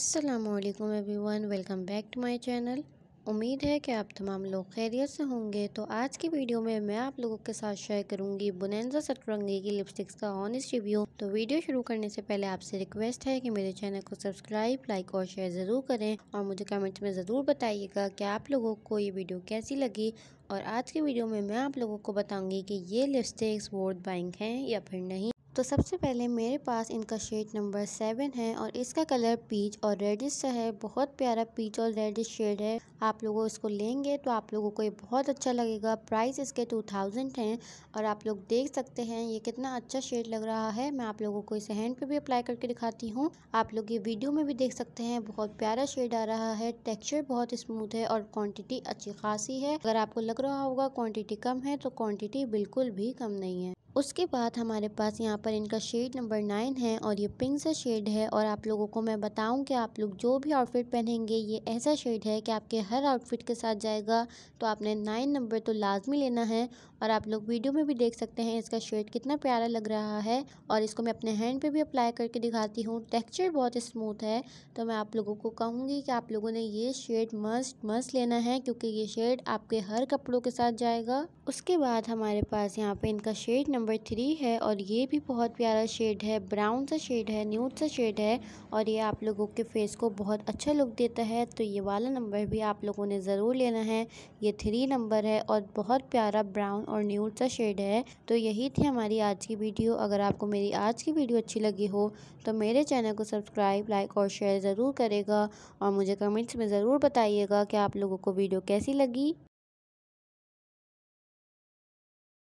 असलकम वन welcome back to my channel उम्मीद है कि आप तमाम लोग खैरियत से होंगे तो आज की वीडियो में मैं आप लोगों के साथ शेयर करूंगी बुनैनजा सतरंगी की लिपस्टिक्स का ऑनेस्ट रिव्यू तो वीडियो शुरू करने से पहले आपसे रिक्वेस्ट है कि मेरे चैनल को सब्सक्राइब लाइक और शेयर ज़रूर करें और मुझे कमेंट्स में ज़रूर बताइएगा कि आप लोगों को ये वीडियो कैसी लगी और आज की वीडियो में मैं आप लोगों को बताऊँगी कि ये लिपस्टिक्स वोट बैंक हैं या फिर नहीं तो सबसे पहले मेरे पास इनका शेड नंबर सेवन है और इसका कलर पीच और रेडिश सा है बहुत प्यारा पीच और रेडिश शेड है आप लोगों इसको लेंगे तो आप लोगों को ये बहुत अच्छा लगेगा प्राइस इसके टू थाउजेंड हैं और आप लोग देख सकते हैं ये कितना अच्छा शेड लग रहा है मैं आप लोगों को इसे हैंड पे भी अप्लाई करके दिखाती हूँ आप लोग ये वीडियो में भी देख सकते हैं बहुत प्यारा शेड आ रहा है टेक्स्चर बहुत स्मूथ है और क्वान्टिटी अच्छी खासी है अगर आपको लग रहा होगा क्वान्टिटी कम है तो क्वान्टिटी बिल्कुल भी कम नहीं है उसके बाद हमारे पास यहाँ यहाँ पर इनका शेड नंबर नाइन है और ये पिंक सा शेड है और आप लोगों को मैं बताऊं कि आप लोग जो भी आउटफिट पहनेंगे ये ऐसा शेड है कि आपके हर आउटफिट के साथ जाएगा तो आपने नाइन नंबर तो लाजमी लेना है और आप लोग वीडियो में भी देख सकते हैं इसका शेड कितना प्यारा लग रहा है और इसको मैं अपने हैंड पर भी अप्लाई करके दिखाती हूँ टेक्स्चर बहुत स्मूथ है तो मैं आप लोगों को कहूँगी कि आप लोगों ने ये शेड मस्ट मस्ट लेना है क्योंकि ये शेड आपके हर कपड़ों के साथ जाएगा उसके बाद हमारे पास यहाँ पर इनका शेड नंबर थ्री है और ये भी बहुत प्यारा शेड है ब्राउन सा शेड है न्यूट सा शेड है और ये आप लोगों के फेस को बहुत अच्छा लुक देता है तो ये वाला नंबर भी आप लोगों ने ज़रूर लेना है ये थ्री नंबर है और बहुत प्यारा ब्राउन और न्यूट सा शेड है तो यही थी हमारी आज की वीडियो अगर आपको मेरी आज की वीडियो अच्छी लगी हो तो मेरे चैनल को सब्सक्राइब लाइक और शेयर ज़रूर करेगा और मुझे कमेंट्स में ज़रूर बताइएगा कि आप लोगों को वीडियो कैसी लगी